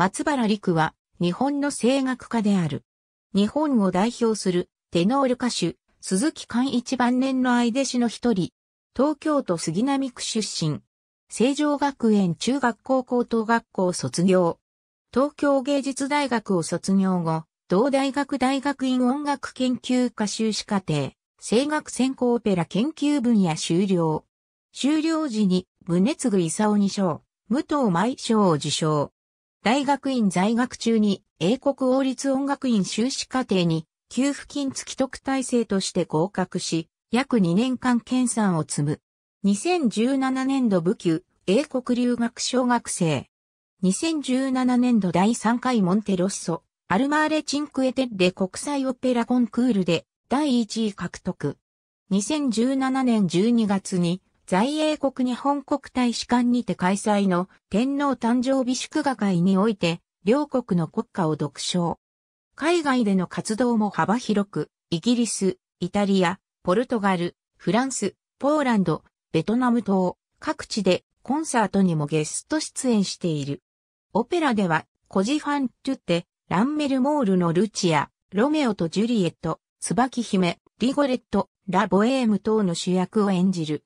松原陸は日本の声楽家である。日本を代表するテノール歌手、鈴木寛一晩年の愛弟子の一人、東京都杉並区出身。成城学園中学校高等学校卒業。東京芸術大学を卒業後、同大学大学院音楽研究科修士課程、声楽専攻オペラ研究分野修了。修了時に、宗次勲に賞、武藤舞賞を受賞。大学院在学中に英国王立音楽院修士課程に給付金付き特待生として合格し、約2年間研鑽を積む。2017年度部級、英国留学小学生。2017年度第3回モンテロッソ、アルマーレ・チンクエテッレ国際オペラコンクールで第1位獲得。2017年12月に在英国日本国大使館にて開催の天皇誕生日祝賀会において、両国の国歌を独唱。海外での活動も幅広く、イギリス、イタリア、ポルトガル、フランス、ポーランド、ベトナム等、各地でコンサートにもゲスト出演している。オペラでは、コジファン・トゥッテ、ランメル・モールのルチア、ロメオとジュリエット、椿姫、リゴレット、ラ・ボエーム等の主役を演じる。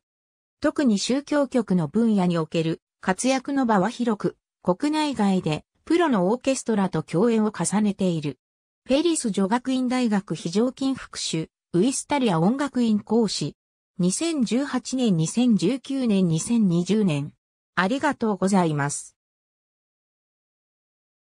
特に宗教局の分野における活躍の場は広く、国内外でプロのオーケストラと共演を重ねている。フェリス女学院大学非常勤副手、ウイスタリア音楽院講師。2018年、2019年、2020年。ありがとうございます。